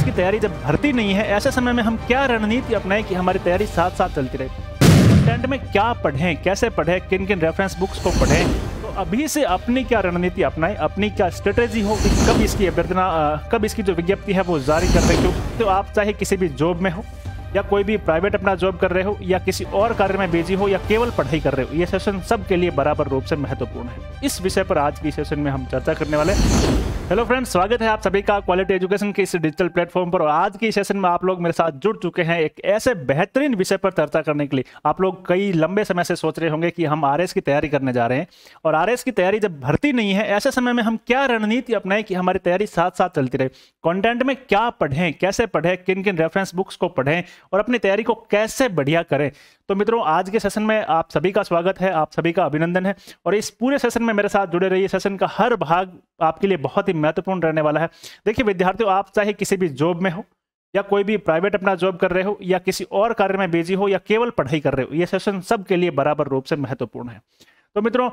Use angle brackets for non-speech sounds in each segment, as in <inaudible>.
entrance की तैयारी जब भर्ती नहीं है ऐसे समय में हम क्या रणनीति अपनाएं कि हमारी तैयारी साथ साथ चलती रहे टेंट में क्या पढ़ें कैसे पढ़ें किन किन रेफरेंस बुक्स को पढ़ें तो अभी से अपनी क्या रणनीति अपनाएं अपनी क्या स्ट्रेटेजी हो कब इसकी अभ्यर्थना कब इसकी जो विज्ञप्ति है वो जारी कर रहे क्यों तो आप चाहे किसी भी जॉब में हो या कोई भी प्राइवेट अपना जॉब कर रहे हो या किसी और कार्य में बिजी हो या केवल पढ़ाई कर रहे हो ये सेशन सबके लिए बराबर रूप से महत्वपूर्ण है इस विषय पर आज की सेशन में हम चर्चा करने वाले हेलो फ्रेंड्स स्वागत है आप सभी का क्वालिटी एजुकेशन के इस डिजिटल प्लेटफॉर्म पर और आज की सेशन में आप लोग मेरे साथ जुड़ चुके हैं एक ऐसे बेहतरीन विषय पर चर्चा करने के लिए आप लोग कई लंबे समय से सोच रहे होंगे कि हम आर की तैयारी करने जा रहे हैं और आर की तैयारी जब भर्ती नहीं है ऐसे समय में हम क्या रणनीति अपनाएं कि हमारी तैयारी साथ साथ चलती रहे कॉन्टेंट में क्या पढ़ें कैसे पढ़ें किन किन रेफरेंस बुक्स को पढ़ें और अपनी तैयारी को कैसे बढ़िया करें तो मित्रों आज के सेशन में आप सभी का स्वागत है आप सभी का अभिनंदन है और इस पूरे सेशन में मेरे साथ जुड़े रहिए सेशन का हर भाग आपके लिए बहुत ही महत्वपूर्ण रहने वाला है देखिए विद्यार्थियों आप चाहे किसी भी जॉब में हो या कोई भी प्राइवेट अपना जॉब कर रहे हो या किसी और कार्य में बिजी हो या केवल पढ़ाई कर रहे हो ये सेशन सबके लिए बराबर रूप से महत्वपूर्ण है तो मित्रों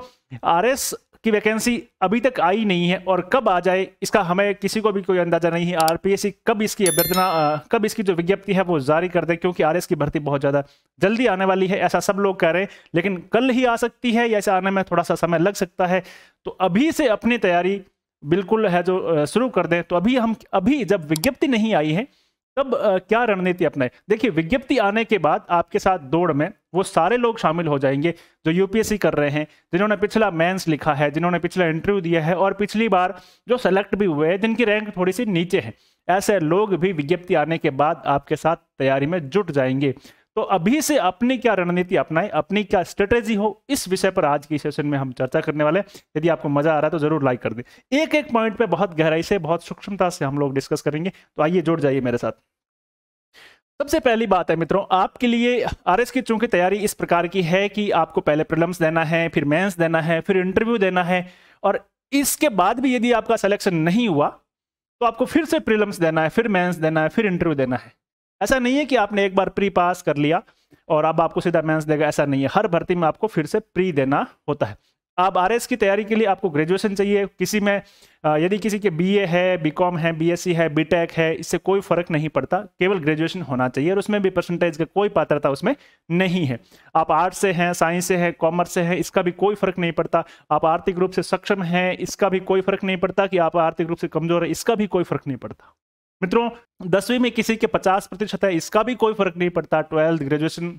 आर एस की वैकेंसी अभी तक आई नहीं है और कब आ जाए इसका हमें किसी को भी कोई अंदाजा नहीं है आरपीएससी कब इसकी अभ्यर्थना कब इसकी जो विज्ञप्ति है वो जारी कर दे क्योंकि आरएस की भर्ती बहुत ज़्यादा जल्दी आने वाली है ऐसा सब लोग कह रहे हैं लेकिन कल ही आ सकती है या ऐसे आने में थोड़ा सा समय लग सकता है तो अभी से अपनी तैयारी बिल्कुल है जो शुरू कर दें तो अभी हम अभी जब विज्ञप्ति नहीं आई है तब आ, क्या रणनीति अपनाए देखिए विज्ञप्ति आने के बाद आपके साथ दौड़ में वो सारे लोग शामिल हो जाएंगे जो यूपीएससी कर रहे हैं जिन्होंने पिछला मेंस लिखा है जिन्होंने पिछला इंटरव्यू दिया है और पिछली बार जो सेलेक्ट भी हुए हैं जिनकी रैंक थोड़ी सी नीचे है ऐसे लोग भी विज्ञप्ति आने के बाद आपके साथ तैयारी में जुट जाएंगे तो अभी से अपनी क्या रणनीति अपनाएं अपनी क्या स्ट्रेटेजी हो इस विषय पर आज की सेशन में हम चर्चा करने वाले हैं यदि आपको मजा आ रहा है तो जरूर लाइक कर दें एक एक पॉइंट पे बहुत गहराई से बहुत सूक्ष्मता से हम लोग डिस्कस करेंगे तो आइए जुड़ जाइए मेरे साथ सबसे पहली बात है मित्रों आपके लिए आर की चूंकि तैयारी इस प्रकार की है कि आपको पहले प्रिलम्स देना है फिर मेन्स देना है फिर इंटरव्यू देना है और इसके बाद भी यदि आपका सिलेक्शन नहीं हुआ तो आपको फिर से प्रिलम्स देना है फिर मेन्स देना है फिर इंटरव्यू देना है ऐसा नहीं है कि आपने एक बार प्री पास कर लिया और अब आपको सीधा मेंस देगा ऐसा नहीं है हर भर्ती में आपको फिर से प्री देना होता है आप आर की तैयारी के लिए आपको ग्रेजुएशन चाहिए किसी में यदि किसी के बीए है बीकॉम है बीएससी है बीटेक है इससे कोई फ़र्क नहीं पड़ता केवल ग्रेजुएशन होना चाहिए और उसमें भी परसेंटेज का कोई पात्रता उसमें नहीं है आप आर्ट से हैं साइंस से हैं कॉमर्स से हैं इसका भी कोई फ़र्क नहीं पड़ता आप आर्थिक रूप से सक्षम हैं इसका भी कोई फ़र्क नहीं पड़ता कि आप आर्थिक रूप से कमज़ोर है इसका भी कोई फ़र्क नहीं पड़ता मित्रों दसवीं में किसी के पचास प्रतिशत है इसका भी कोई फर्क नहीं पड़ता ट्वेल्थ ग्रेजुएशन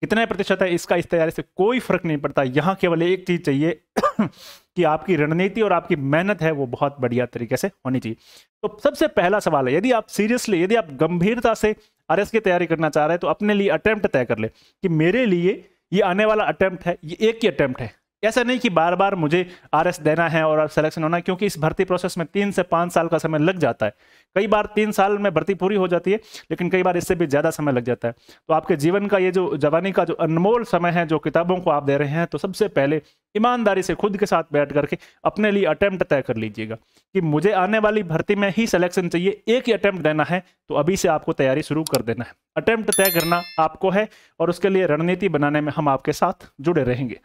कितने प्रतिशत है इसका इस तैयारी से कोई फर्क नहीं पड़ता यहाँ केवल एक चीज चाहिए <coughs> कि आपकी रणनीति और आपकी मेहनत है वो बहुत बढ़िया तरीके से होनी चाहिए तो सबसे पहला सवाल है यदि आप सीरियसली यदि आप गंभीरता से आर की तैयारी करना चाह रहे हैं तो अपने लिए अटैम्प्ट तय कर ले कि मेरे लिए ये आने वाला अटैम्प्ट है ये एक ही अटैम्प्ट है ऐसा नहीं कि बार बार मुझे आर देना है और सिलेक्शन होना क्योंकि इस भर्ती प्रोसेस में तीन से पाँच साल का समय लग जाता है कई बार तीन साल में भर्ती पूरी हो जाती है लेकिन कई बार इससे भी ज़्यादा समय लग जाता है तो आपके जीवन का ये जो जवानी का जो अनमोल समय है जो किताबों को आप दे रहे हैं तो सबसे पहले ईमानदारी से खुद के साथ बैठ करके अपने लिए अटैम्प्ट तय कर लीजिएगा कि मुझे आने वाली भर्ती में ही सिलेक्शन चाहिए एक ही अटैम्प्ट देना है तो अभी से आपको तैयारी शुरू कर देना है अटैम्प्ट तय करना आपको है और उसके लिए रणनीति बनाने में हम आपके साथ जुड़े रहेंगे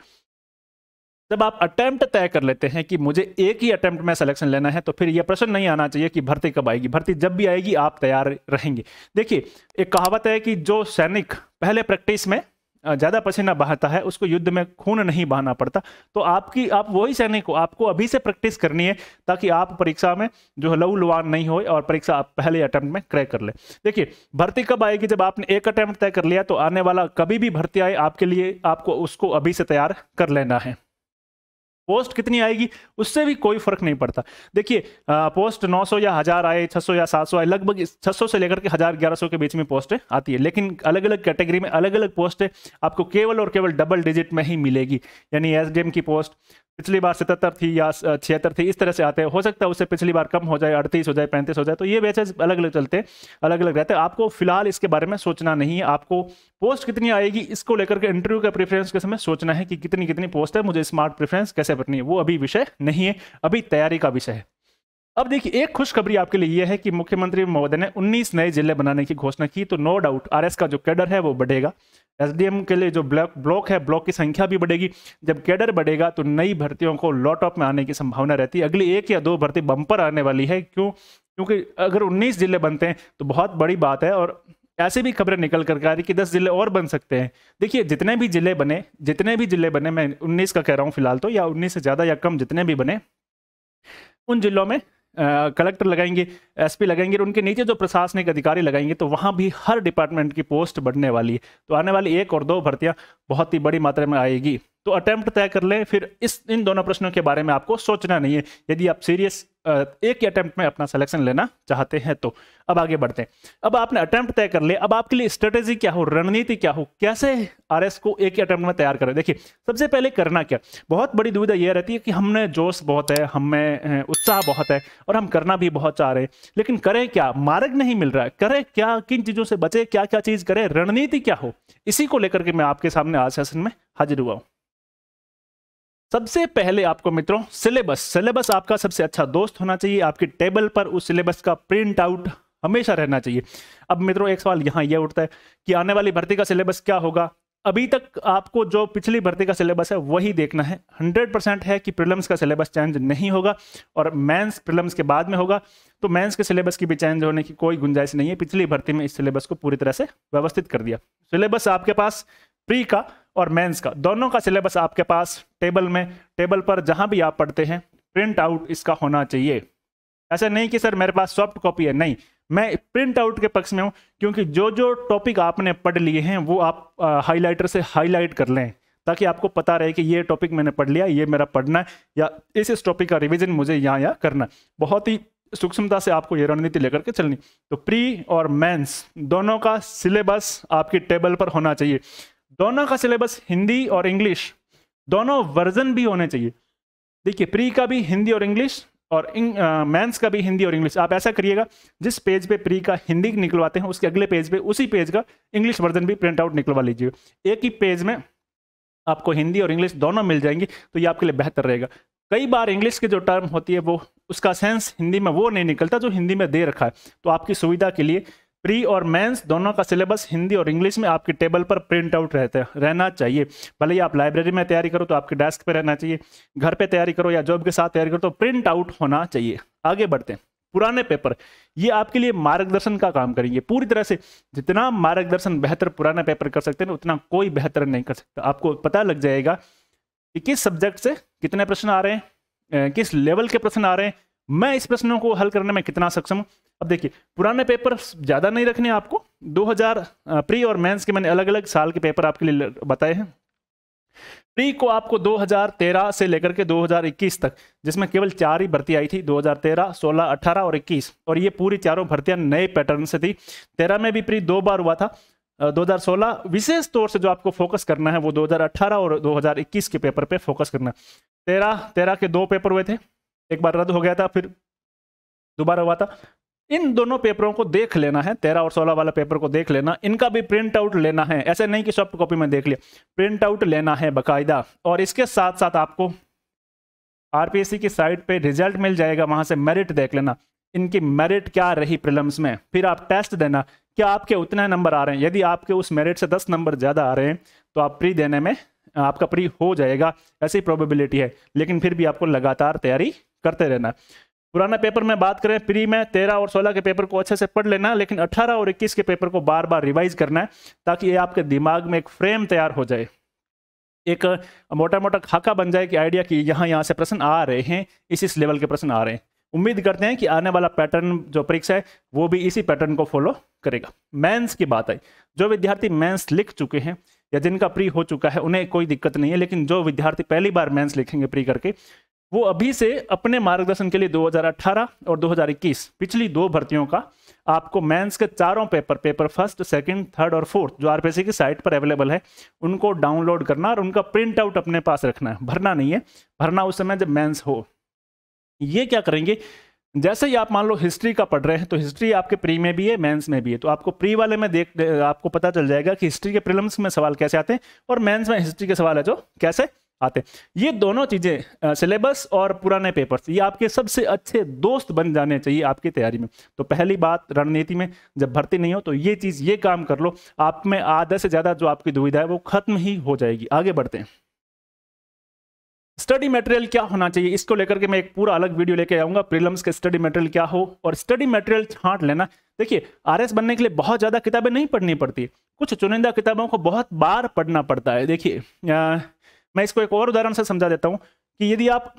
जब आप अटैम्प्ट तय कर लेते हैं कि मुझे एक ही अटैम्प्ट में सिलेक्शन लेना है तो फिर यह प्रश्न नहीं आना चाहिए कि भर्ती कब आएगी भर्ती जब भी आएगी आप तैयार रहेंगे देखिए एक कहावत है कि जो सैनिक पहले प्रैक्टिस में ज़्यादा पसीना बहाता है उसको युद्ध में खून नहीं बहाना पड़ता तो आपकी आप वही सैनिक हो आपको अभी से प्रैक्टिस करनी है ताकि आप परीक्षा में जो है लहूलुहान नहीं हो और परीक्षा आप पहले अटैम्प्ट में क्रैक कर ले देखिए भर्ती कब आएगी जब आपने एक अटैम्प्ट तय कर लिया तो आने वाला कभी भी भर्ती आए आपके लिए आपको उसको अभी से तैयार कर लेना है पोस्ट कितनी आएगी उससे भी कोई फर्क नहीं पड़ता देखिए पोस्ट 900 या हज़ार आए 600 या 700 आए लगभग 600 से लेकर के हज़ार ग्यारह सौ के बीच में पोस्ट आती है लेकिन अलग अलग कैटेगरी में अलग अलग पोस्ट आपको केवल और केवल डबल डिजिट में ही मिलेगी यानी एस की पोस्ट पिछली बार सतहत्तर थी या छिहत्तर थी इस तरह से आते हैं हो सकता है उससे पिछली बार कम हो जाए अड़तीस हो जाए पैंतीस हो जाए तो ये वैसे अलग अलग चलते अलग अलग रहते हैं आपको फिलहाल इसके बारे में सोचना नहीं है आपको पोस्ट कितनी आएगी इसको लेकर के इंटरव्यू का प्रेफरेंस के समय सोचना है कि कितनी कितनी पोस्ट है मुझे स्मार्ट प्रेफरेंस कैसे बननी है वो अभी विषय नहीं है अभी तैयारी का विषय है अब देखिए एक खुशखबरी आपके लिए यह है कि मुख्यमंत्री महोदय ने 19 नए जिले बनाने की घोषणा की तो नो डाउट आरएस का जो कैडर है वो बढ़ेगा एसडीएम के लिए जो ब्लॉक ब्लॉक है ब्लॉक की संख्या भी बढ़ेगी जब कैडर बढ़ेगा तो नई भर्तियों को लॉट ऑफ में आने की संभावना रहती है अगली एक या दो भर्ती बम्पर आने वाली है क्यों क्योंकि अगर उन्नीस जिले बनते हैं तो बहुत बड़ी बात है और ऐसे भी खबरें निकल कर आ रही कि दस जिले और बन सकते हैं देखिए जितने भी जिले बने जितने भी जिले बने मैं उन्नीस का कह रहा हूँ फिलहाल तो या उन्नीस से ज़्यादा या कम जितने भी बने उन जिलों में कलेक्टर लगाएंगे एसपी लगाएंगे और उनके नीचे जो प्रशासनिक अधिकारी लगाएंगे तो वहाँ भी हर डिपार्टमेंट की पोस्ट बढ़ने वाली है तो आने वाली एक और दो भर्तियाँ बहुत ही बड़ी मात्रा में आएगी तो अटैम्प्ट तय कर लें फिर इस इन दोनों प्रश्नों के बारे में आपको सोचना नहीं है यदि आप सीरियस एक ही अटैम्प्ट में अपना सिलेक्शन लेना चाहते हैं तो अब आगे बढ़ते हैं अब आपने अटैम्प्ट तय कर लिया अब आपके लिए स्ट्रेटेजी क्या हो रणनीति क्या हो कैसे आर को एक ही अटैम्प्ट में तैयार करें देखिए सबसे पहले करना क्या बहुत बड़ी दुविधा यह रहती है कि हमने जोश बहुत है हमें उत्साह बहुत है और हम करना भी बहुत चाह रहे हैं लेकिन करें क्या मार्ग नहीं मिल रहा है करें क्या किन चीज़ों से बचे क्या क्या चीज़ करें रणनीति क्या हो इसी को लेकर के मैं आपके सामने आज सेशन में हाजिर हुआ हूँ सबसे पहले आपको मित्रों सिलेबस सिलेबस आपका सबसे अच्छा दोस्त होना चाहिए आपके टेबल पर उस सिलेबस का प्रिंट आउट हमेशा रहना चाहिए अब मित्रों एक सवाल यहाँ यह उठता है कि आने वाली भर्ती का सिलेबस क्या होगा अभी तक आपको जो पिछली भर्ती का सिलेबस है वही देखना है 100 परसेंट है कि प्रिलम्स का सिलेबस चेंज नहीं होगा और मेंस प्रिलम्स के बाद में होगा तो मेंस के सिलेबस की भी चेंज होने की कोई गुंजाइश नहीं है पिछली भर्ती में इस सिलेबस को पूरी तरह से व्यवस्थित कर दिया सिलेबस आपके पास प्री का और मेंस का दोनों का सिलेबस आपके पास टेबल में टेबल पर जहाँ भी आप पढ़ते हैं प्रिंट आउट इसका होना चाहिए ऐसा नहीं कि सर मेरे पास सॉफ्ट कॉपी है नहीं मैं प्रिंट आउट के पक्ष में हूँ क्योंकि जो जो टॉपिक आपने पढ़ लिए हैं वो आप हाईलाइटर से हाईलाइट कर लें ताकि आपको पता रहे कि ये टॉपिक मैंने पढ़ लिया ये मेरा पढ़ना है या इस इस टॉपिक का रिविजन मुझे यहाँ यहाँ करना बहुत ही सूक्ष्मता से आपको ये रणनीति लेकर के चलनी तो प्री और मेंस दोनों का सिलेबस आपकी टेबल पर होना चाहिए दोनों का सिलेबस हिंदी और इंग्लिश दोनों वर्जन भी होने चाहिए देखिए प्री का भी हिंदी और इंग्लिश और मैंस का भी हिंदी और इंग्लिश आप ऐसा करिएगा जिस पेज पे प्री का हिंदी निकलवाते हैं उसके अगले पेज पे उसी पेज का इंग्लिश वर्जन भी प्रिंट आउट निकलवा लीजिए एक ही पेज में आपको हिंदी और इंग्लिश दोनों मिल जाएंगी तो ये आपके लिए बेहतर रहेगा कई बार इंग्लिश की जो टर्म होती है वो उसका सेंस हिंदी में वो नहीं निकलता जो हिंदी में दे रखा है तो आपकी सुविधा के लिए प्री और मेंस दोनों का सिलेबस हिंदी और इंग्लिश में आपके टेबल पर प्रिंट आउट रहते रहना चाहिए भले ही आप लाइब्रेरी में तैयारी करो तो आपके डेस्क पर रहना चाहिए घर पे तैयारी करो या जॉब के साथ तैयारी करो तो प्रिंट आउट होना चाहिए आगे बढ़ते हैं पुराने पेपर ये आपके लिए मार्गदर्शन का काम करेंगे पूरी तरह से जितना मार्गदर्शन बेहतर पुराना पेपर कर सकते हैं उतना कोई बेहतर नहीं कर सकता आपको पता लग जाएगा कि किस सब्जेक्ट से कितने प्रश्न आ रहे हैं किस लेवल के प्रश्न आ रहे हैं मैं इस प्रश्नों को हल करने में कितना सक्षम हूँ अब देखिए पुराने पेपर ज़्यादा नहीं रखने आपको 2000 प्री और मेंस के मैंने अलग अलग साल के पेपर आपके लिए बताए हैं प्री को आपको 2013 से लेकर के 2021 तक जिसमें केवल चार ही भर्ती आई थी 2013, 16, 18 और 21 और ये पूरी चारों भर्तियां नए पैटर्न से थी तेरह में भी प्री दो बार हुआ था दो विशेष तौर से जो आपको फोकस करना है वो दो और दो के पेपर पे फोकस करना है तेरह तेरह के दो पेपर हुए थे एक बार रद्द हो गया था फिर दोबारा हुआ था इन दोनों पेपरों को देख लेना है तेरह और सोलह वाला पेपर को देख लेना इनका भी प्रिंट आउट लेना है ऐसे नहीं कि सॉफ्ट कॉपी में देख लिया प्रिंट आउट लेना है बकायदा और इसके साथ साथ आपको आरपीएससी की साइट पे रिजल्ट मिल जाएगा वहां से मेरिट देख लेना इनकी मेरिट क्या रही प्रिलम्स में फिर आप टेस्ट देना क्या आपके उतने नंबर आ रहे हैं यदि आपके उस मेरिट से दस नंबर ज़्यादा आ रहे हैं तो आप प्री देने में आपका प्री हो जाएगा ऐसी प्रोबेबिलिटी है लेकिन फिर भी आपको लगातार तैयारी करते रहना पुराना पेपर में बात करें प्री में तेरह और सोलह के पेपर को अच्छे से पढ़ लेना लेकिन अठारह और इक्कीस के पेपर को बार बार रिवाइज करना है ताकि ये आपके दिमाग में एक फ्रेम तैयार हो जाए एक मोटा मोटा खाका बन जाए कि आइडिया कि यहाँ यहाँ से प्रश्न आ रहे हैं इस इस लेवल के प्रश्न आ रहे हैं उम्मीद करते हैं कि आने वाला पैटर्न जो परीक्षा है वो भी इसी पैटर्न को फॉलो करेगा मेंस की बात आई जो विद्यार्थी मेंस लिख चुके हैं या जिनका प्री हो चुका है उन्हें कोई दिक्कत नहीं है लेकिन जो विद्यार्थी पहली बार मेंस लिखेंगे प्री करके वो अभी से अपने मार्गदर्शन के लिए 2018 और 2021 पिछली दो भर्तियों का आपको मेंस के चारों paper paper first second third और फोर्थ जो आरपीसी की साइट पर अवेलेबल है उनको डाउनलोड करना और उनका प्रिंट आउट अपने पास रखना है भरना नहीं है भरना उस समय जब मेंस हो ये क्या करेंगे जैसे ही आप मान लो हिस्ट्री का पढ़ रहे हैं तो हिस्ट्री आपके प्री में भी है मेंस में भी है तो आपको प्री वाले में देख आपको पता चल जाएगा कि हिस्ट्री के प्रिलम्स में सवाल कैसे आते हैं और मेंस में हिस्ट्री के सवाल है जो कैसे आते हैं ये दोनों चीज़ें सिलेबस और पुराने पेपर्स ये आपके सबसे अच्छे दोस्त बन जाने चाहिए आपकी तैयारी में तो पहली बात रणनीति में जब भर्ती नहीं हो तो ये चीज़ ये काम कर लो आप में आधा से ज़्यादा जो आपकी दुविधा है वो खत्म ही हो जाएगी आगे बढ़ते हैं स्टडी मटेरियल क्या होना चाहिए इसको लेकर के मैं एक पूरा अलग वीडियो लेके आऊंगा प्रीलम्स के स्टडी मटेरियल क्या हो और स्टडी मटेरियल छांट लेना देखिए आरएस बनने के लिए बहुत ज़्यादा किताबें नहीं पढ़नी पड़ती कुछ चुनिंदा किताबों को बहुत बार पढ़ना पड़ता है देखिए मैं इसको एक और उदाहरण से समझा देता हूँ कि यदि आप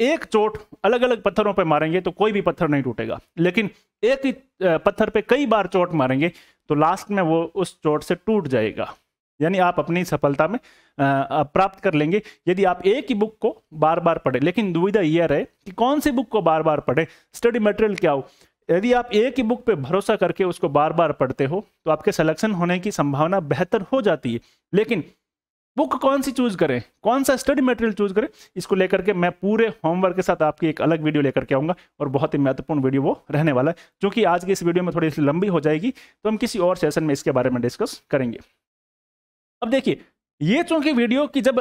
एक चोट अलग अलग पत्थरों पर मारेंगे तो कोई भी पत्थर नहीं टूटेगा लेकिन एक ही पत्थर पर कई बार चोट मारेंगे तो लास्ट में वो उस चोट से टूट जाएगा यानी आप अपनी सफलता में प्राप्त कर लेंगे यदि आप एक ही बुक को बार बार पढ़े लेकिन दुविधा यह रहे कि कौन सी बुक को बार बार पढ़े स्टडी मटेरियल क्या हो यदि आप एक ही बुक पे भरोसा करके उसको बार बार पढ़ते हो तो आपके सिलेक्शन होने की संभावना बेहतर हो जाती है लेकिन बुक कौन सी चूज करें कौन सा स्टडी मटेरियल चूज करें इसको लेकर के मैं पूरे होमवर्क के साथ आपकी एक अलग वीडियो लेकर के आऊँगा और बहुत ही महत्वपूर्ण वीडियो वो रहने वाला है क्योंकि आज की इस वीडियो में थोड़ी सी लंबी हो जाएगी तो हम किसी और सेशन में इसके बारे में डिस्कस करेंगे अब देखिए ये चूंकि वीडियो की जब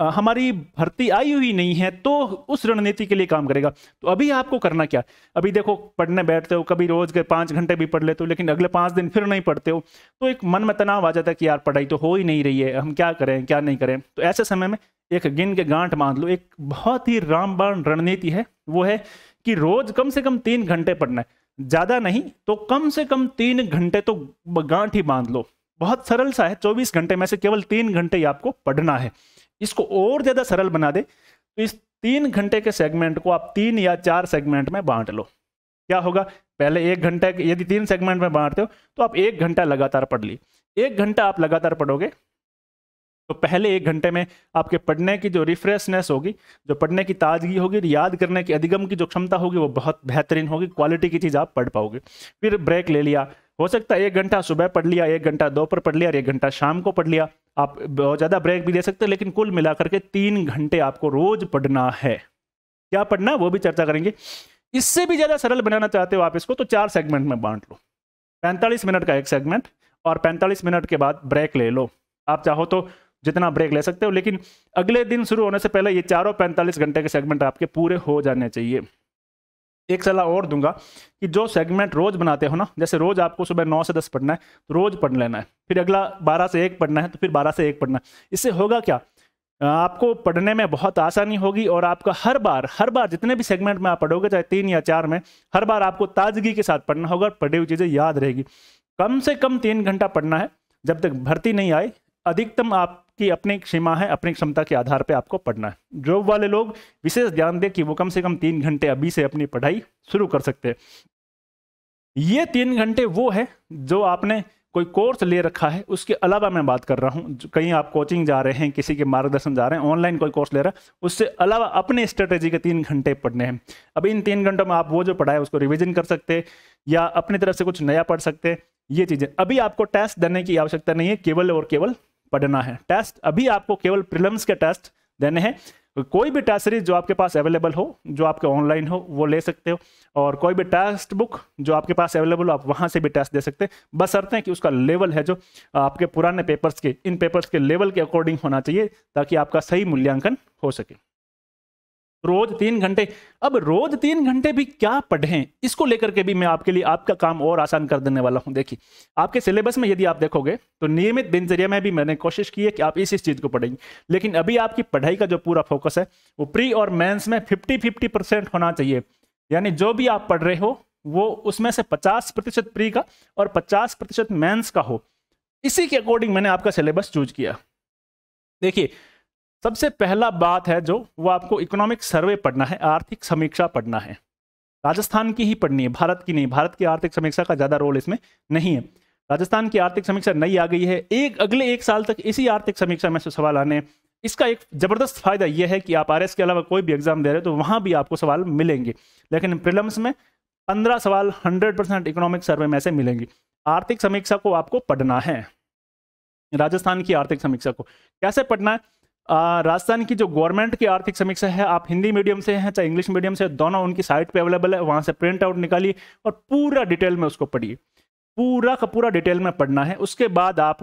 हमारी भर्ती आई हुई नहीं है तो उस रणनीति के लिए काम करेगा तो अभी आपको करना क्या अभी देखो पढ़ने बैठते हो कभी रोज के पाँच घंटे भी पढ़ लेते हो लेकिन अगले पाँच दिन फिर नहीं पढ़ते हो तो एक मन में तनाव आ जाता है कि यार पढ़ाई तो हो ही नहीं रही है हम क्या करें क्या नहीं करें तो ऐसे समय में एक गिन के गांठ मान लो एक बहुत ही रामबाण रणनीति है वो है कि रोज कम से कम तीन घंटे पढ़ना है ज़्यादा नहीं तो कम से कम तीन घंटे तो गांठ ही बांध लो बहुत सरल सा है चौबीस घंटे में से केवल तीन घंटे ही आपको पढ़ना है इसको और ज़्यादा सरल बना दे तो इस तीन घंटे के सेगमेंट को आप तीन या चार सेगमेंट में बांट लो क्या होगा पहले एक घंटे यदि तीन सेगमेंट में बांटते हो तो आप एक घंटा लगातार पढ़ ली एक घंटा आप लगातार पढ़ोगे तो पहले एक घंटे में आपके पढ़ने की जो रिफ्रेशनेस होगी जो पढ़ने की ताजगी होगी याद करने की अधिगम की जो क्षमता होगी वो बहुत बेहतरीन होगी क्वालिटी की चीज़ आप पढ़ पाओगे फिर ब्रेक ले लिया हो सकता है एक घंटा सुबह पढ़ लिया एक घंटा दोपहर पढ़ लिया और एक घंटा शाम को पढ़ लिया आप बहुत ज़्यादा ब्रेक भी ले सकते हो लेकिन कुल मिलाकर के तीन घंटे आपको रोज़ पढ़ना है क्या पढ़ना वो भी चर्चा करेंगे इससे भी ज़्यादा सरल बनाना चाहते हो आप इसको तो चार सेगमेंट में बांट लो पैंतालीस मिनट का एक सेगमेंट और पैंतालीस मिनट के बाद ब्रेक ले लो आप चाहो तो जितना ब्रेक ले सकते हो लेकिन अगले दिन शुरू होने से पहले ये चारों पैंतालीस घंटे के सेगमेंट आपके पूरे हो जाने चाहिए एक सलाह और दूंगा कि जो सेगमेंट रोज़ बनाते हो ना जैसे रोज़ आपको सुबह नौ से दस पढ़ना है तो रोज़ पढ़ लेना है फिर अगला बारह से एक पढ़ना है तो फिर बारह से एक पढ़ना है इससे होगा क्या आपको पढ़ने में बहुत आसानी होगी और आपका हर बार हर बार जितने भी सेगमेंट में आप पढ़ोगे चाहे तीन या चार में हर बार आपको ताजगी के साथ पढ़ना होगा और पढ़ी हुई चीज़ें याद रहेगी कम से कम तीन घंटा पढ़ना है जब तक भर्ती नहीं आए अधिकतम आप कि अपनी सीमा है अपनी क्षमता के आधार पे आपको पढ़ना है जॉब वाले लोग विशेष ध्यान दें कि वो कम से कम तीन घंटे अभी से अपनी पढ़ाई शुरू कर सकते हैं ये तीन घंटे वो है जो आपने कोई कोर्स ले रखा है उसके अलावा मैं बात कर रहा हूँ कहीं आप कोचिंग जा रहे हैं किसी के मार्गदर्शन जा रहे हैं ऑनलाइन कोई कोर्स ले रहा है उससे अलावा अपने स्ट्रेटेजी के तीन घंटे पढ़ने हैं अब इन तीन घंटों में आप वो जो पढ़ा है उसको रिविजन कर सकते या अपनी तरफ से कुछ नया पढ़ सकते ये चीज़ें अभी आपको टेस्ट देने की आवश्यकता नहीं है केवल और केवल पढ़ना है टेस्ट अभी आपको केवल प्रिलम्स के टेस्ट देने हैं कोई भी टेस्ट सीरीज जो आपके पास अवेलेबल हो जो आपके ऑनलाइन हो वो ले सकते हो और कोई भी टेस्ट बुक जो आपके पास अवेलेबल हो आप वहाँ से भी टेस्ट दे सकते हैं बस अर्थ है कि उसका लेवल है जो आपके पुराने पेपर्स के इन पेपर्स के लेवल के अकॉर्डिंग होना चाहिए ताकि आपका सही मूल्यांकन हो सके रोज तीन घंटे अब रोज तीन घंटे भी क्या पढ़ें इसको लेकर के भी मैं आपके लिए आपका काम और आसान कर देने वाला हूं देखिए आपके सिलेबस में यदि आप देखोगे तो नियमित दिनचर्या में भी मैंने कोशिश की है कि आप इस इस चीज़ को पढ़ेंगे लेकिन अभी आपकी पढ़ाई का जो पूरा फोकस है वो प्री और मेन्स में फिफ्टी फिफ्टी परसेंट होना चाहिए यानी जो भी आप पढ़ रहे हो वो उसमें से पचास प्रतिशत प्री का और पचास प्रतिशत का हो इसी के अकॉर्डिंग मैंने आपका सिलेबस चूज किया देखिए सबसे पहला बात है जो वो आपको इकोनॉमिक सर्वे पढ़ना है आर्थिक समीक्षा पढ़ना है राजस्थान की ही पढ़नी है भारत की नहीं भारत की आर्थिक समीक्षा का ज़्यादा रोल इसमें नहीं है राजस्थान की आर्थिक समीक्षा नई आ गई है एक अगले एक साल तक इसी आर्थिक समीक्षा में से सवाल आने इसका एक ज़बरदस्त फायदा यह है कि आप आर के अलावा कोई भी एग्जाम दे रहे हो तो वहां भी आपको सवाल मिलेंगे लेकिन प्रिलम्स में पंद्रह सवाल हंड्रेड परसेंट इकोनॉमिक सर्वे में से मिलेंगे आर्थिक समीक्षा को आपको पढ़ना है राजस्थान की आर्थिक समीक्षा को कैसे पढ़ना है राजस्थान की जो गवर्नमेंट की आर्थिक समीक्षा है आप हिंदी मीडियम से हैं चाहे इंग्लिश मीडियम से दोनों उनकी साइट पे अवेलेबल है वहाँ से प्रिंट आउट निकालिए और पूरा डिटेल में उसको पढ़िए पूरा का पूरा डिटेल में पढ़ना है उसके बाद आप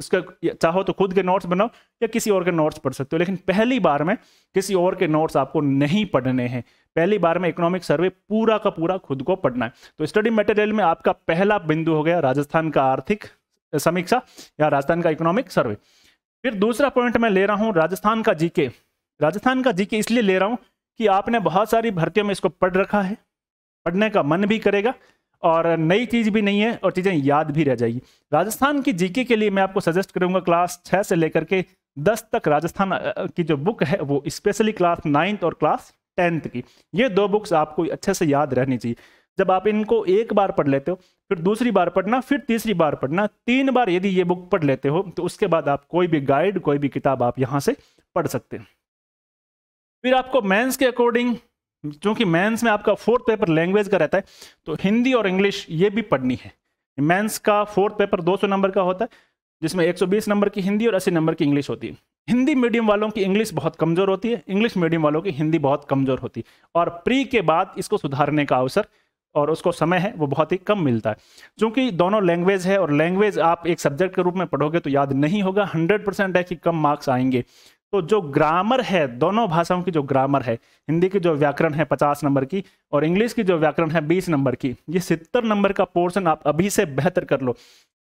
उसका चाहो तो खुद के नोट्स बनाओ या किसी और के नोट्स पढ़ सकते हो लेकिन पहली बार में किसी और के नोट्स आपको नहीं पढ़ने हैं पहली बार में इकोनॉमिक सर्वे पूरा का पूरा खुद को पढ़ना है तो स्टडी मटेरियल में आपका पहला बिंदु हो गया राजस्थान का आर्थिक समीक्षा या राजस्थान का इकोनॉमिक सर्वे फिर दूसरा पॉइंट मैं ले रहा हूँ राजस्थान का जीके राजस्थान का जीके इसलिए ले रहा हूँ कि आपने बहुत सारी भर्तियों में इसको पढ़ रखा है पढ़ने का मन भी करेगा और नई चीज़ भी नहीं है और चीज़ें याद भी रह जाएगी राजस्थान की जीके के लिए मैं आपको सजेस्ट करूंगा क्लास छः से लेकर के दस तक राजस्थान की जो बुक है वो स्पेशली क्लास नाइन्थ और क्लास टेंथ की ये दो बुक्स आपको अच्छे से याद रहनी चाहिए जब आप इनको एक बार पढ़ लेते हो फिर दूसरी बार पढ़ना फिर तीसरी बार पढ़ना तीन बार यदि ये बुक पढ़ लेते हो तो उसके बाद आप कोई भी गाइड कोई भी किताब आप यहाँ से पढ़ सकते हैं फिर आपको मेंस के अकॉर्डिंग क्योंकि मेंस में आपका फोर्थ पेपर लैंग्वेज का रहता है तो हिंदी और इंग्लिश ये भी पढ़नी है मेंस का फोर्थ पेपर 200 नंबर का होता है जिसमें 120 नंबर की हिंदी और 80 नंबर की इंग्लिश होती है हिंदी मीडियम वालों की इंग्लिश बहुत कमज़ोर होती है इंग्लिश मीडियम वालों की हिंदी बहुत कमज़ोर होती है और प्री के बाद इसको सुधारने का अवसर और उसको समय है वो बहुत ही कम मिलता है क्योंकि दोनों लैंग्वेज है और लैंग्वेज आप एक सब्जेक्ट के रूप में पढ़ोगे तो याद नहीं होगा हंड्रेड परसेंट है कि कम मार्क्स आएंगे तो जो ग्रामर है दोनों भाषाओं की जो ग्रामर है हिंदी की जो व्याकरण है पचास नंबर की और इंग्लिश की जो व्याकरण है बीस नंबर की ये सितर नंबर का पोर्शन आप अभी से बेहतर कर लो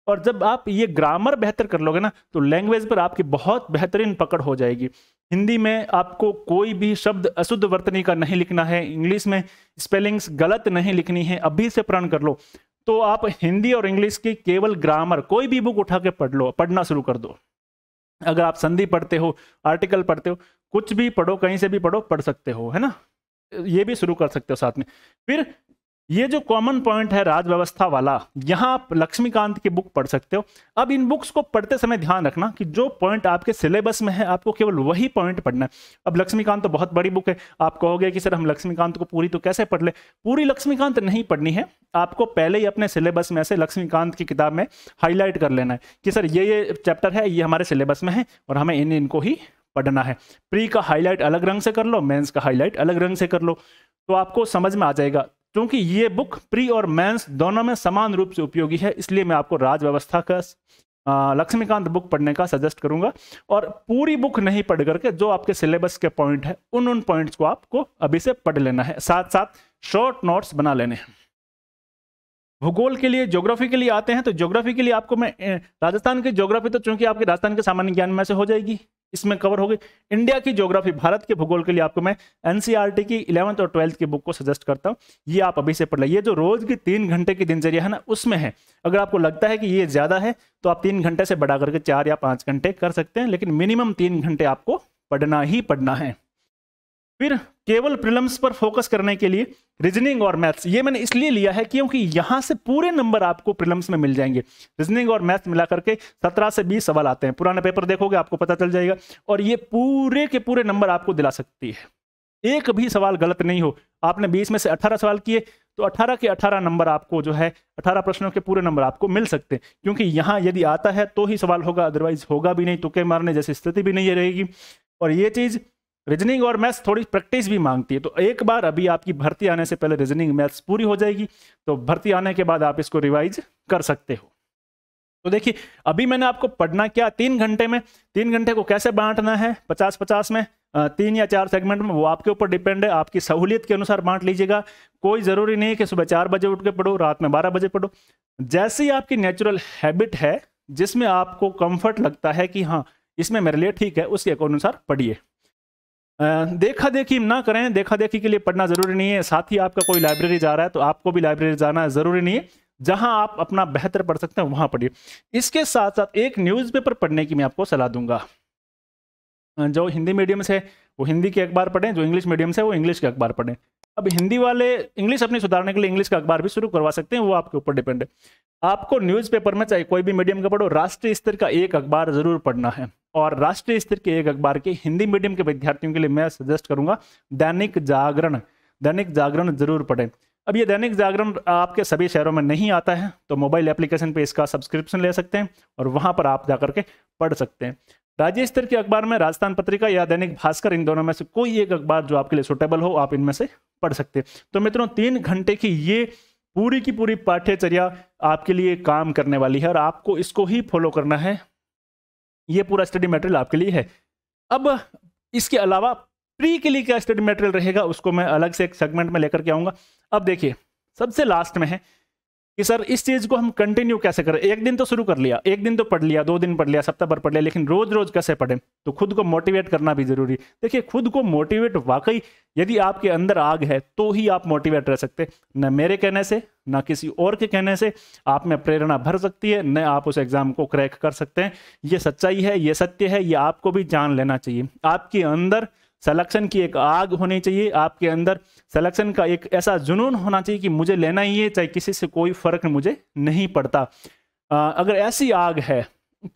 और जब आप ये ग्रामर बेहतर कर लोगे ना तो लैंग्वेज पर आपकी बहुत बेहतरीन पकड़ हो जाएगी हिंदी में आपको कोई भी शब्द अशुद्ध वर्तनी का नहीं लिखना है इंग्लिश में स्पेलिंग्स गलत नहीं लिखनी है अभी से प्रण कर लो तो आप हिंदी और इंग्लिश की केवल ग्रामर कोई भी बुक उठा के पढ़ लो पढ़ना शुरू कर दो अगर आप संधि पढ़ते हो आर्टिकल पढ़ते हो कुछ भी पढ़ो कहीं से भी पढ़ो पढ़ सकते हो है ना ये भी शुरू कर सकते हो साथ में फिर ये जो कॉमन पॉइंट है राज व्यवस्था वाला यहाँ आप लक्ष्मीकांत की बुक पढ़ सकते हो अब इन बुक्स को पढ़ते समय ध्यान रखना कि जो पॉइंट आपके सिलेबस में है आपको केवल वही पॉइंट पढ़ना है अब लक्ष्मीकांत तो बहुत बड़ी बुक है आप कहोगे कि सर हम लक्ष्मीकांत को पूरी तो कैसे पढ़ ले पूरी लक्ष्मीकांत नहीं पढ़नी है आपको पहले ही अपने सिलेबस में से लक्ष्मीकांत की किताब में हाईलाइट कर लेना है कि सर ये ये चैप्टर है ये हमारे सिलेबस में है और हमें इन इनको ही पढ़ना है प्री का हाईलाइट अलग रंग से कर लो मेन्स का हाईलाइट अलग रंग से कर लो तो आपको समझ में आ जाएगा क्योंकि ये बुक प्री और मेंस दोनों में समान रूप से उपयोगी है इसलिए मैं आपको राज व्यवस्था का लक्ष्मीकांत बुक पढ़ने का सजेस्ट करूंगा और पूरी बुक नहीं पढ़ करके जो आपके सिलेबस के पॉइंट है उन उन पॉइंट्स को आपको अभी से पढ़ लेना है साथ साथ शॉर्ट नोट्स बना लेने हैं भूगोल के लिए ज्योग्राफी के लिए आते हैं तो ज्योग्राफी के लिए आपको मैं राजस्थान की ज्योग्राफी तो चूंकि आपके राजस्थान के सामान्य ज्ञान में से हो जाएगी इसमें कवर हो गई इंडिया की ज्योग्राफी भारत के भूगोल के लिए आपको मैं एनसीईआरटी e की इलेवंथ और ट्वेल्थ की बुक को सजेस्ट करता हूं ये आप अभी से पढ़ लें ये जो रोज की तीन घंटे की दिनचर्या है ना उसमें है अगर आपको लगता है कि ये ज़्यादा है तो आप तीन घंटे से बढ़ा करके चार या पांच घंटे कर सकते हैं लेकिन मिनिमम तीन घंटे आपको पढ़ना ही पढ़ना है फिर केवल प्रिलम्स पर फोकस करने के लिए रीजनिंग और मैथ्स ये मैंने इसलिए लिया है क्योंकि यहाँ से पूरे नंबर आपको प्रिलम्स में मिल जाएंगे रीजनिंग और मैथ्स मिला करके सत्रह से बीस सवाल आते हैं पुराना पेपर देखोगे आपको पता चल जाएगा और ये पूरे के पूरे नंबर आपको दिला सकती है एक भी सवाल गलत नहीं हो आपने बीस में से अठारह सवाल किए तो अठारह के अठारह नंबर आपको जो है अठारह प्रश्नों के पूरे नंबर आपको मिल सकते हैं क्योंकि यहाँ यदि आता है तो ही सवाल होगा अदरवाइज होगा भी नहीं तुके मारने जैसी स्थिति भी नहीं रहेगी और ये चीज़ रीजनिंग और मैथ्स थोड़ी प्रैक्टिस भी मांगती है तो एक बार अभी आपकी भर्ती आने से पहले रीजनिंग मैथ्स पूरी हो जाएगी तो भर्ती आने के बाद आप इसको रिवाइज कर सकते हो तो देखिए अभी मैंने आपको पढ़ना क्या तीन घंटे में तीन घंटे को कैसे बांटना है पचास पचास में तीन या चार सेगमेंट में वो आपके ऊपर डिपेंड है आपकी सहूलियत के अनुसार बांट लीजिएगा कोई ज़रूरी नहीं है कि सुबह चार बजे उठ के पढ़ो रात में बारह बजे पढ़ो जैसी आपकी नेचुरल हैबिट है जिसमें आपको कंफर्ट लगता है कि हाँ इसमें मेरे लिए ठीक है उसके अनुसार पढ़िए देखा देखी ना करें देखा देखी के लिए पढ़ना ज़रूरी नहीं है साथ ही आपका कोई लाइब्रेरी जा रहा है तो आपको भी लाइब्रेरी जाना ज़रूरी नहीं है जहां आप अपना बेहतर पढ़ सकते हैं वहां पढ़िए इसके साथ साथ एक न्यूज़पेपर पढ़ने की मैं आपको सलाह दूंगा जो हिंदी मीडियम से वो हिंदी के अखबार पढ़ें जो इंग्लिश मीडियम से वो इंग्लिश के अखबार पढ़ें अब हिंदी वाले इंग्लिश अपनी सुधारने के लिए इंग्लिश का अखबार भी शुरू करवा सकते हैं वो आपके ऊपर डिपेंड है आपको न्यूज़पेपर में चाहे कोई भी मीडियम का पढ़ो राष्ट्रीय स्तर का एक अखबार ज़रूर पढ़ना है और राष्ट्रीय स्तर के एक अखबार के हिंदी मीडियम के विद्यार्थियों के लिए मैं सजेस्ट करूंगा दैनिक जागरण दैनिक जागरण जरूर पढ़ें अब ये दैनिक जागरण आपके सभी शहरों में नहीं आता है तो मोबाइल एप्लीकेशन पे इसका सब्सक्रिप्शन ले सकते हैं और वहाँ पर आप जाकर के पढ़ सकते हैं राज्य स्तर के अखबार में राजस्थान पत्रिका या दैनिक भास्कर इन दोनों में से कोई एक अखबार जो आपके लिए सुटेबल हो आप इनमें से पढ़ सकते हैं तो मित्रों तीन घंटे की ये पूरी की पूरी पाठ्यचर्या आपके लिए काम करने वाली है और आपको इसको ही फॉलो करना है ये पूरा स्टडी मटेरियल आपके लिए है अब इसके अलावा प्री के लिए क्या स्टडी मटेरियल रहेगा उसको मैं अलग से एक सेगमेंट में लेकर के आऊँगा अब देखिए सबसे लास्ट में है कि सर इस चीज़ को हम कंटिन्यू कैसे करें एक दिन तो शुरू कर लिया एक दिन तो पढ़ लिया दो दिन पढ़ लिया सप्ताह भर पढ़ लिया लेकिन रोज रोज कैसे पढ़ें तो खुद को मोटिवेट करना भी जरूरी देखिए खुद को मोटिवेट वाकई यदि आपके अंदर आग है तो ही आप मोटिवेट रह सकते न मेरे कहने से न किसी और के कहने से आप में प्रेरणा भर सकती है न आप उस एग्ज़ाम को क्रैक कर सकते हैं ये सच्चाई है ये सत्य है ये आपको भी जान लेना चाहिए आपके अंदर सलेक्शन की एक आग होनी चाहिए आपके अंदर सलेक्शन का एक ऐसा जुनून होना चाहिए कि मुझे लेना ही है चाहे किसी से कोई फ़र्क मुझे नहीं पड़ता आ, अगर ऐसी आग है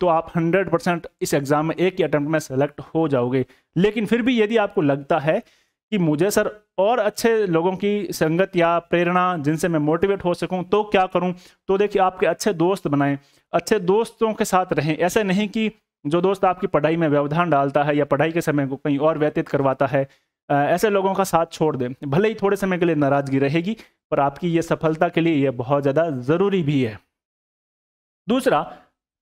तो आप 100 परसेंट इस एग्ज़ाम में एक ही अटैम्प्ट में सेलेक्ट हो जाओगे लेकिन फिर भी यदि आपको लगता है कि मुझे सर और अच्छे लोगों की संगत या प्रेरणा जिनसे मैं मोटिवेट हो सकूं तो क्या करूं तो देखिए आपके अच्छे दोस्त बनाएं अच्छे दोस्तों के साथ रहें ऐसे नहीं कि जो दोस्त आपकी पढ़ाई में व्यवधान डालता है या पढ़ाई के समय को कहीं और व्यतीत करवाता है ऐसे लोगों का साथ छोड़ दें भले ही थोड़े समय के लिए नाराजगी रहेगी पर आपकी ये सफलता के लिए यह बहुत ज़्यादा ज़रूरी भी है दूसरा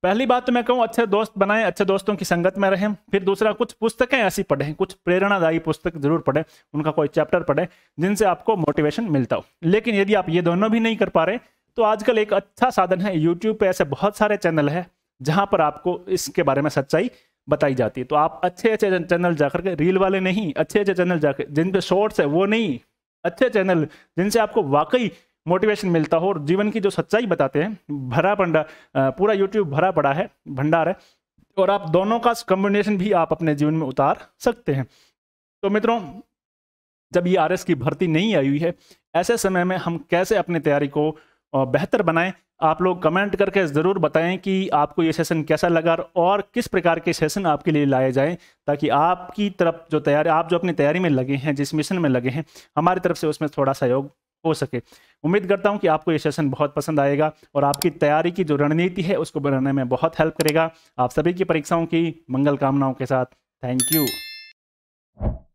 पहली बात तो मैं कहूँ अच्छे दोस्त बनाएं अच्छे दोस्तों की संगत में रहें फिर दूसरा कुछ पुस्तकें ऐसी पढ़ें कुछ प्रेरणादायी पुस्तक जरूर पढ़ें उनका कोई चैप्टर पढ़ें जिनसे आपको मोटिवेशन मिलता हो लेकिन यदि आप ये दोनों भी नहीं कर पा रहे तो आजकल एक अच्छा साधन है यूट्यूब पे ऐसे बहुत सारे चैनल है जहां पर आपको इसके बारे में सच्चाई बताई जाती है तो आप अच्छे अच्छे चैनल जाकर के रील वाले नहीं अच्छे अच्छे चैनल जाकर जिन पे शॉर्ट्स है वो नहीं अच्छे चैनल जिनसे आपको वाकई मोटिवेशन मिलता हो और जीवन की जो सच्चाई बताते हैं भरा पंडा पूरा यूट्यूब भरा पड़ा है भंडार है और आप दोनों का कम्बिनेशन भी आप अपने जीवन में उतार सकते हैं तो मित्रों जब ये आर की भर्ती नहीं आई हुई है ऐसे समय में हम कैसे अपनी तैयारी को बेहतर बनाएं आप लोग कमेंट करके ज़रूर बताएं कि आपको ये सेशन कैसा लगा और किस प्रकार के सेशन आपके लिए लाए जाएं ताकि आपकी तरफ जो तैयारी आप जो अपनी तैयारी में लगे हैं जिस मिशन में लगे हैं हमारी तरफ से उसमें थोड़ा सहयोग हो सके उम्मीद करता हूं कि आपको ये सेशन बहुत पसंद आएगा और आपकी तैयारी की जो रणनीति है उसको बनाने में बहुत हेल्प करेगा आप सभी की परीक्षाओं की मंगल कामनाओं के साथ थैंक यू